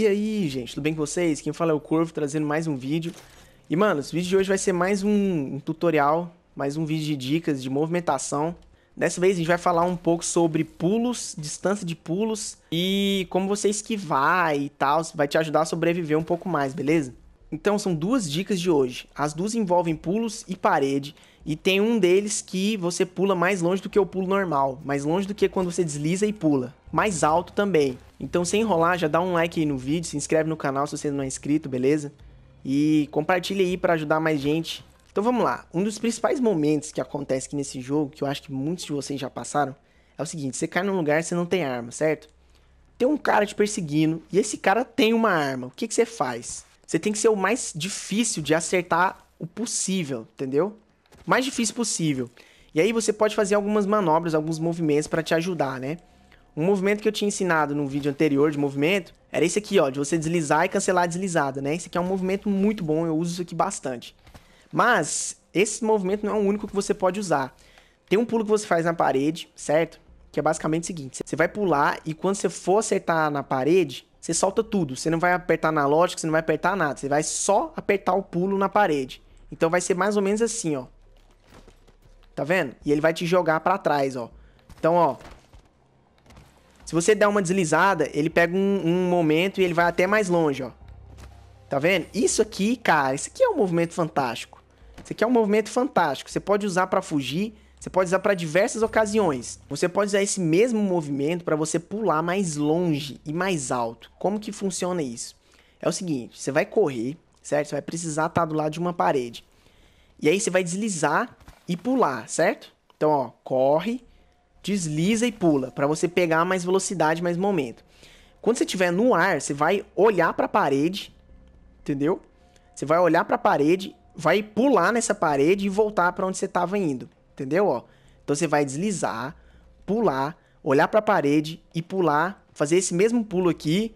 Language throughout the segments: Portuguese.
E aí, gente, tudo bem com vocês? Quem fala é o Corvo, trazendo mais um vídeo. E, mano, esse vídeo de hoje vai ser mais um, um tutorial, mais um vídeo de dicas de movimentação. Dessa vez a gente vai falar um pouco sobre pulos, distância de pulos e como você esquivar e tal, vai te ajudar a sobreviver um pouco mais, beleza? Então são duas dicas de hoje. As duas envolvem pulos e parede. E tem um deles que você pula mais longe do que o pulo normal, mais longe do que quando você desliza e pula, mais alto também. Então, sem enrolar, já dá um like aí no vídeo, se inscreve no canal se você não é inscrito, beleza? E compartilha aí para ajudar mais gente. Então vamos lá. Um dos principais momentos que acontece aqui nesse jogo, que eu acho que muitos de vocês já passaram, é o seguinte: você cai num lugar e você não tem arma, certo? Tem um cara te perseguindo e esse cara tem uma arma. O que, que você faz? Você tem que ser o mais difícil de acertar o possível, entendeu? Mais difícil possível. E aí você pode fazer algumas manobras, alguns movimentos para te ajudar, né? Um movimento que eu tinha ensinado no vídeo anterior de movimento era esse aqui, ó, de você deslizar e cancelar a deslizada, né? Esse aqui é um movimento muito bom, eu uso isso aqui bastante. Mas esse movimento não é o único que você pode usar. Tem um pulo que você faz na parede, certo? Que é basicamente o seguinte, você vai pular e quando você for acertar na parede, você solta tudo. Você não vai apertar na lógica, você não vai apertar nada. Você vai só apertar o pulo na parede. Então vai ser mais ou menos assim, ó. Tá vendo? E ele vai te jogar pra trás, ó. Então, ó. Se você der uma deslizada, ele pega um, um momento e ele vai até mais longe, ó. Tá vendo? Isso aqui, cara, isso aqui é um movimento fantástico. Isso aqui é um movimento fantástico. Você pode usar pra fugir, você pode usar para diversas ocasiões. Você pode usar esse mesmo movimento para você pular mais longe e mais alto. Como que funciona isso? É o seguinte, você vai correr, certo? Você vai precisar estar tá do lado de uma parede. E aí você vai deslizar e pular, certo? Então, ó, corre, desliza e pula para você pegar mais velocidade, mais momento. Quando você estiver no ar, você vai olhar para a parede, entendeu? Você vai olhar para a parede, vai pular nessa parede e voltar para onde você estava indo entendeu? Ó, então você vai deslizar, pular, olhar para a parede e pular, fazer esse mesmo pulo aqui,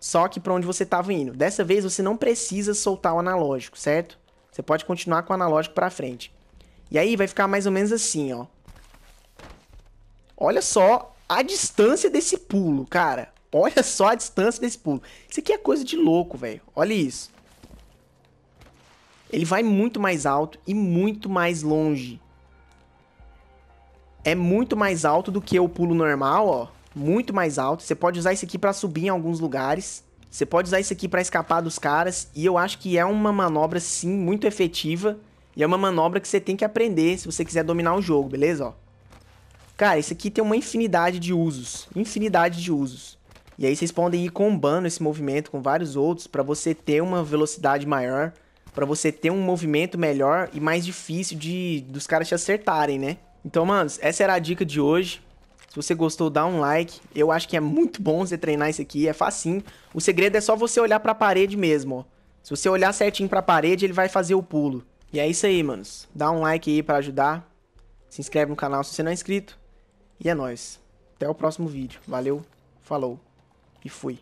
só que para onde você estava indo. Dessa vez você não precisa soltar o analógico, certo? Você pode continuar com o analógico para frente. E aí vai ficar mais ou menos assim, ó. Olha só a distância desse pulo, cara. Olha só a distância desse pulo. Isso aqui é coisa de louco, velho. Olha isso. Ele vai muito mais alto e muito mais longe é muito mais alto do que o pulo normal, ó. Muito mais alto. Você pode usar isso aqui para subir em alguns lugares. Você pode usar isso aqui para escapar dos caras. E eu acho que é uma manobra, sim, muito efetiva. E é uma manobra que você tem que aprender se você quiser dominar o jogo, beleza? Ó. Cara, isso aqui tem uma infinidade de usos. Infinidade de usos. E aí vocês podem ir combando esse movimento com vários outros para você ter uma velocidade maior, para você ter um movimento melhor e mais difícil de dos caras te acertarem, né? Então, manos, essa era a dica de hoje. Se você gostou, dá um like. Eu acho que é muito bom você treinar isso aqui, é facinho. O segredo é só você olhar para a parede mesmo, ó. Se você olhar certinho para a parede, ele vai fazer o pulo. E é isso aí, manos. Dá um like aí para ajudar. Se inscreve no canal se você não é inscrito. E é nóis. Até o próximo vídeo. Valeu, falou e fui.